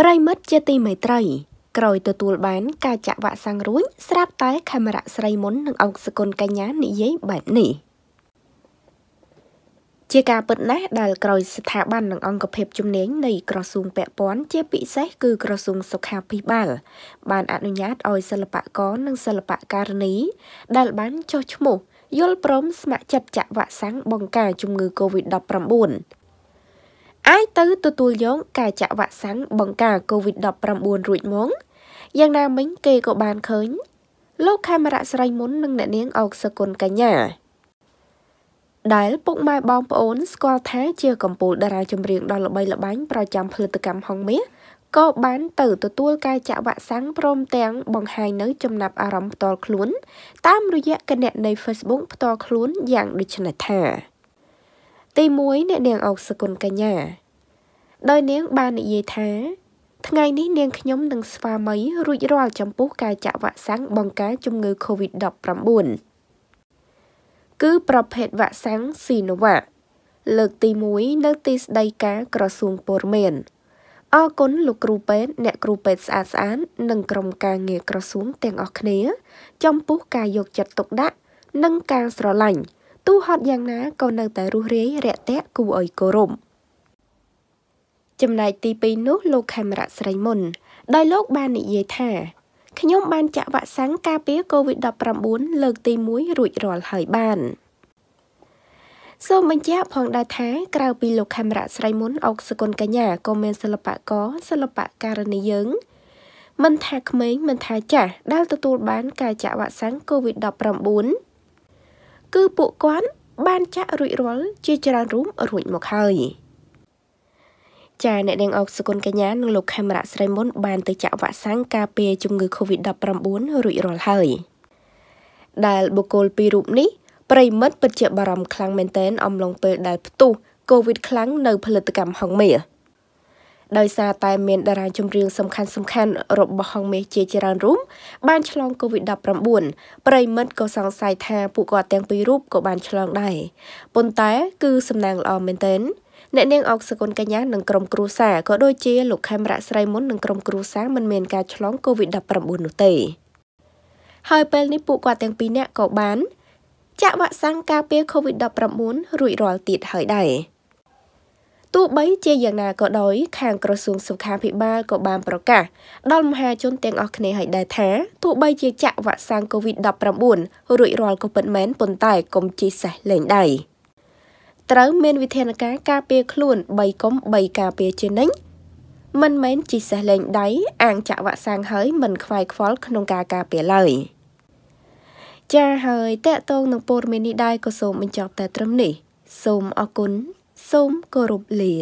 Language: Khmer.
ប្រិមិត្តជាទីមេត្រីក្រោយទទួលបានការចាក់វ៉ាក់សាំងរួចស្រាប់តែខេមរៈស្រីមុននិងអង្គសគុណកញ្ញានិយាយបែបនេះជាការពិតណាស់ដែលក្រោយស្ថាប័ននិងអង្គភាពជំនាញនៃក្រសួងពាក់ព័ន្ធជាពិសេសគឺក្រសួងសុខាភិបាលបានអនុញ្ញាតឲ្យសិល្បករនិងសិល្បករនីដែលបានចុះឈ្មោះយល់ព្រមស្ម័គ្រចិត្តចាក់វ៉ាក់សាំងបង្ការជំងឺ Covid-19 អាចទៅទទួលយកការចាក់វ៉ាក់សាំងបង្ការ COVID-19 រួចមកយ៉ាងណាមិញគេក៏បានឃើញលោកខេមរៈស្រីមុននិងអ្នកនាងអុកសគុណកញ្ញា ដែល ពុកម៉ែបងប្អូនស្គាល់ថាជាកម្ពុជាតារាចម្រៀងដ៏ល្បីល្បាញប្រចាំផលិតកម្មហុងមាសក៏បានទៅទទួលការចាក់វ៉ាក់សាំងព្រមទាំងបង្ហាញនៅចំណាប់អារម្មណ៍ផ្ទាល់ខ្លួនតាមរយៈគណនី Facebook ផ្ទាល់ខ្លួនយ៉ាងដូចនេះថាទី1អ្នកនាងអុកសគុណកញ្ញា ដោយនាង បាននិយាយថា ថ្ងៃនេះនាងខ្ញុំនឹងស្វាមី រួចរាល់ចំពោះការចាក់វ៉ាក់សាំងបង្ការជំងឺ Covid-19 គឺប្រភេទវ៉ាក់សាំង Sinovac លើកទី1នៅទីស្តីការក្រសួងពលរដ្ឋអរគុណលោកគ្រូពេទ្យអ្នកគ្រូពេទ្យស្អាតស្អាតនិងក្រុមការងារក្រសួងទាំងអស់គ្នាចំពោះការយកចិត្តទុកដាក់និងការស្រឡាញ់ទោះហត់យ៉ាងណាក៏នៅតែរស់រាយរាក់ទាក់គួរឲ្យគោរពចំណែកទី2នោះលោកខេមរៈស្រីមុនដោយលោកបាននិយាយថាខ្ញុំបានចាក់វ៉ាក់សាំងការពារ COVID-19 លើកទី1រួចរាល់ហើយបាន សូមបញ្ជាក់ផងដែរថាក្រៅពីលោកខេមរៈស្រីមុនអុកសកុនកញ្ញាក៏មានសិល្បករសិល្បករនីយើង មិនថាក្មេងមិនថាចាស់ដែលទទួលបានការចាក់វ៉ាក់សាំង COVID-19 គឺពួកគាត់បានចាក់រួចរាល់ជាច្រើនរូបរួចមកហើយចាអ្នកនាងអុកសុគនកញ្ញានិងលោកខេមរៈស្រីមុន បានទៅចាក់វ៉ាក់សាំងការពារជំងឺ Covid-19 រួចរាល់ហើយដែលបុគ្គលពីររូបនេះប្រិមិត្តពិតជាបារម្ភខ្លាំងមែនទែនអំឡុងពេលដែលផ្ទុះ Covid ខ្លាំងនៅផលិតកម្មហងមាសដោយសារតែមានតារាចម្រៀងសំខាន់សំខាន់របស់ហងមេជាច្រើនរូបបានឆ្លង COVID-19 ប្រិមិត្តក៏សង្ស័យថាពួកគាត់ទាំងពីររូបក៏បានឆ្លងដែរប៉ុន្តែគឺសំណាងល្អមែនទែនអ្នកនាងអុកសកុនកញ្ញានិងក្រុមគ្រួសារក៏ដូចជាលោកខេមរៈស្រីមុននិងក្រុមគ្រួសារមិនមានការឆ្លង COVID-19 នោះទេហើយពេលនេះពួកគាត់ទាំងពីរនាក់ក៏បាន ចាក់វ៉ាក់សាំងការពារ COVID-19 រួចរាល់ទៀតហើយដែរ។ទោះបីជាយ៉ាងណាក៏ដោយខាងក្រសួងសុខាភិបាលក៏បានប្រកាសដល់មហាជនទាំងអស់គ្នាឲ្យដែរថាទោះបីជាចាក់វ៉ាក់សាំង COVID-19 រួចរាល់ក៏ពិតមែនប៉ុន្តែកុំជិះសេះលេងដៃត្រូវមានវិធានការការពារខ្លួន3កុំ3ការពារជានិច្ចមិនមែនជិះសេះលេងដៃអាងចាក់វ៉ាក់សាំងហើយមិនខ្វាយខ្វល់ក្នុងការការពារឡើយចាហើយតកតងនឹងព័ត៌មាននេះដែរក៏សូមបញ្ចប់តែត្រឹមនេះសូមអរគុណសូមគោរពលា